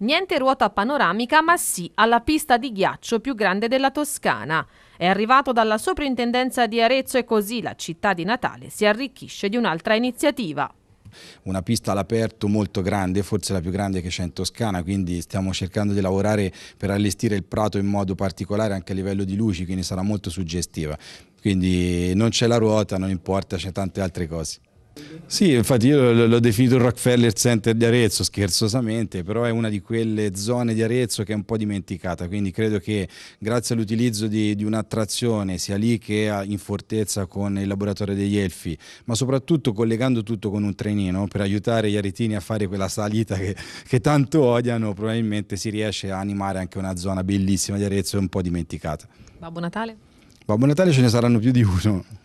Niente ruota panoramica, ma sì alla pista di ghiaccio più grande della Toscana. È arrivato dalla soprintendenza di Arezzo e così la città di Natale si arricchisce di un'altra iniziativa. Una pista all'aperto molto grande, forse la più grande che c'è in Toscana, quindi stiamo cercando di lavorare per allestire il prato in modo particolare anche a livello di luci, quindi sarà molto suggestiva. Quindi non c'è la ruota, non importa, c'è tante altre cose. Sì, infatti io l'ho definito il Rockefeller Center di Arezzo, scherzosamente, però è una di quelle zone di Arezzo che è un po' dimenticata, quindi credo che grazie all'utilizzo di, di un'attrazione sia lì che in fortezza con il laboratorio degli Elfi, ma soprattutto collegando tutto con un trenino per aiutare gli aretini a fare quella salita che, che tanto odiano, probabilmente si riesce a animare anche una zona bellissima di Arezzo un po' dimenticata. Babbo Natale? Babbo Natale ce ne saranno più di uno.